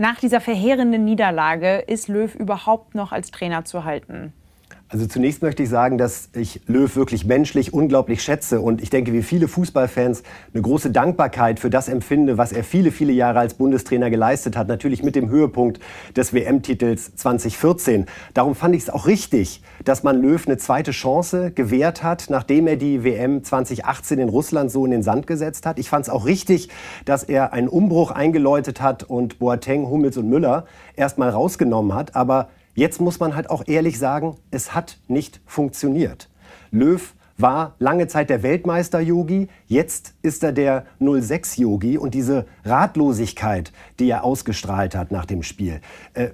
Nach dieser verheerenden Niederlage ist Löw überhaupt noch als Trainer zu halten? Also zunächst möchte ich sagen, dass ich Löw wirklich menschlich unglaublich schätze und ich denke, wie viele Fußballfans eine große Dankbarkeit für das empfinde, was er viele, viele Jahre als Bundestrainer geleistet hat. Natürlich mit dem Höhepunkt des WM-Titels 2014. Darum fand ich es auch richtig, dass man Löw eine zweite Chance gewährt hat, nachdem er die WM 2018 in Russland so in den Sand gesetzt hat. Ich fand es auch richtig, dass er einen Umbruch eingeläutet hat und Boateng, Hummels und Müller erstmal rausgenommen hat. Aber Jetzt muss man halt auch ehrlich sagen, es hat nicht funktioniert. Löw war lange Zeit der Weltmeister-Yogi, jetzt ist er der 06-Yogi und diese Ratlosigkeit, die er ausgestrahlt hat nach dem Spiel. Äh,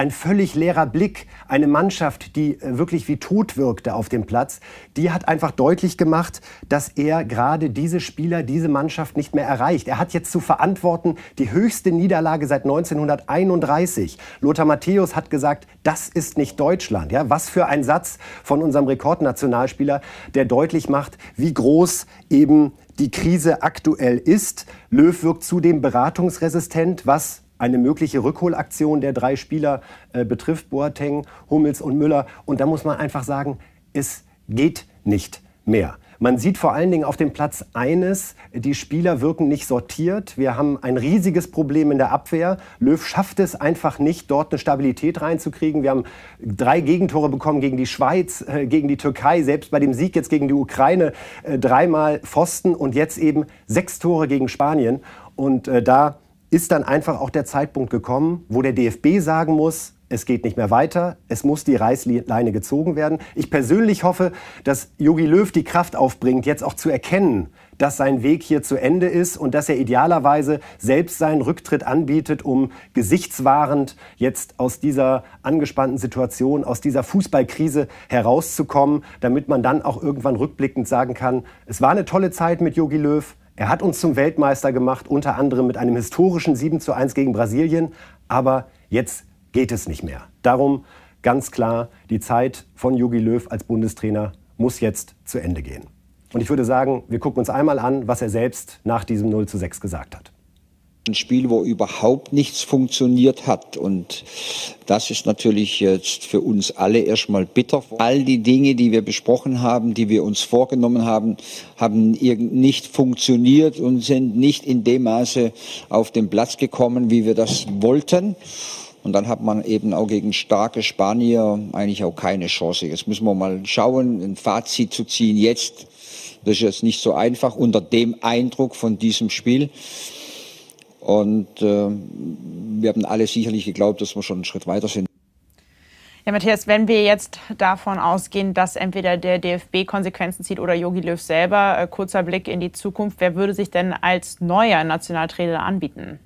ein völlig leerer Blick, eine Mannschaft, die äh, wirklich wie tot wirkte auf dem Platz, die hat einfach deutlich gemacht, dass er gerade diese Spieler, diese Mannschaft nicht mehr erreicht. Er hat jetzt zu verantworten die höchste Niederlage seit 1931. Lothar Matthäus hat gesagt, das ist nicht Deutschland. Ja, was für ein Satz von unserem Rekordnationalspieler, der deutlich macht, wie groß eben die Krise aktuell ist. Löw wirkt zudem beratungsresistent, was eine mögliche Rückholaktion der drei Spieler äh, betrifft, Boateng, Hummels und Müller. Und da muss man einfach sagen, es geht nicht mehr. Man sieht vor allen Dingen auf dem Platz eines, die Spieler wirken nicht sortiert. Wir haben ein riesiges Problem in der Abwehr. Löw schafft es einfach nicht, dort eine Stabilität reinzukriegen. Wir haben drei Gegentore bekommen gegen die Schweiz, äh, gegen die Türkei, selbst bei dem Sieg jetzt gegen die Ukraine äh, dreimal Pfosten und jetzt eben sechs Tore gegen Spanien. Und äh, da ist dann einfach auch der Zeitpunkt gekommen, wo der DFB sagen muss, es geht nicht mehr weiter, es muss die Reißleine gezogen werden. Ich persönlich hoffe, dass Jogi Löw die Kraft aufbringt, jetzt auch zu erkennen, dass sein Weg hier zu Ende ist und dass er idealerweise selbst seinen Rücktritt anbietet, um gesichtswahrend jetzt aus dieser angespannten Situation, aus dieser Fußballkrise herauszukommen, damit man dann auch irgendwann rückblickend sagen kann, es war eine tolle Zeit mit Jogi Löw, er hat uns zum Weltmeister gemacht, unter anderem mit einem historischen 7 zu 1 gegen Brasilien. Aber jetzt geht es nicht mehr. Darum ganz klar, die Zeit von Jogi Löw als Bundestrainer muss jetzt zu Ende gehen. Und ich würde sagen, wir gucken uns einmal an, was er selbst nach diesem 0 zu 6 gesagt hat ein Spiel, wo überhaupt nichts funktioniert hat. Und das ist natürlich jetzt für uns alle erstmal bitter. All die Dinge, die wir besprochen haben, die wir uns vorgenommen haben, haben nicht funktioniert und sind nicht in dem Maße auf den Platz gekommen, wie wir das wollten. Und dann hat man eben auch gegen starke Spanier eigentlich auch keine Chance. Jetzt müssen wir mal schauen, ein Fazit zu ziehen jetzt. Das ist jetzt nicht so einfach unter dem Eindruck von diesem Spiel. Und äh, wir haben alle sicherlich geglaubt, dass wir schon einen Schritt weiter sind. Ja, Matthias, wenn wir jetzt davon ausgehen, dass entweder der DFB Konsequenzen zieht oder Yogi Löw selber, äh, kurzer Blick in die Zukunft, wer würde sich denn als neuer Nationaltrainer anbieten?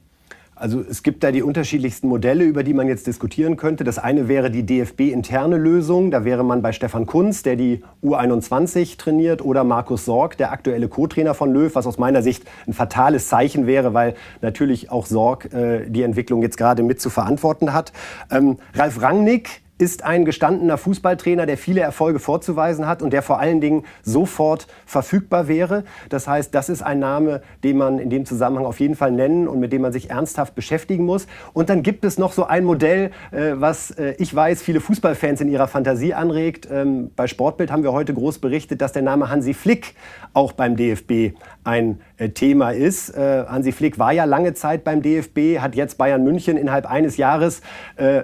Also es gibt da die unterschiedlichsten Modelle, über die man jetzt diskutieren könnte. Das eine wäre die DFB-interne Lösung. Da wäre man bei Stefan Kunz, der die U21 trainiert, oder Markus Sorg, der aktuelle Co-Trainer von Löw, was aus meiner Sicht ein fatales Zeichen wäre, weil natürlich auch Sorg äh, die Entwicklung jetzt gerade mit zu verantworten hat. Ähm, Ralf Rangnick ist ein gestandener Fußballtrainer, der viele Erfolge vorzuweisen hat und der vor allen Dingen sofort verfügbar wäre. Das heißt, das ist ein Name, den man in dem Zusammenhang auf jeden Fall nennen und mit dem man sich ernsthaft beschäftigen muss. Und dann gibt es noch so ein Modell, äh, was äh, ich weiß, viele Fußballfans in ihrer Fantasie anregt. Ähm, bei Sportbild haben wir heute groß berichtet, dass der Name Hansi Flick auch beim DFB ein äh, Thema ist. Hansi Flick war ja lange Zeit beim DFB, hat jetzt Bayern München innerhalb eines Jahres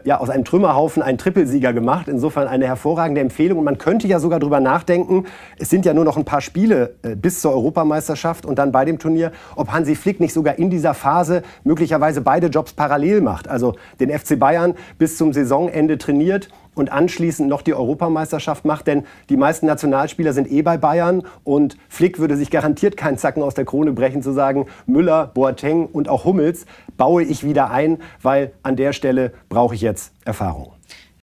ja, aus einem Trümmerhaufen ein Triple Trippelsieger gemacht. Insofern eine hervorragende Empfehlung. Und man könnte ja sogar darüber nachdenken, es sind ja nur noch ein paar Spiele äh, bis zur Europameisterschaft und dann bei dem Turnier, ob Hansi Flick nicht sogar in dieser Phase möglicherweise beide Jobs parallel macht. Also den FC Bayern bis zum Saisonende trainiert und anschließend noch die Europameisterschaft macht, denn die meisten Nationalspieler sind eh bei Bayern und Flick würde sich garantiert keinen Zacken aus der Krone brechen zu sagen, Müller, Boateng und auch Hummels baue ich wieder ein, weil an der Stelle brauche ich jetzt Erfahrung.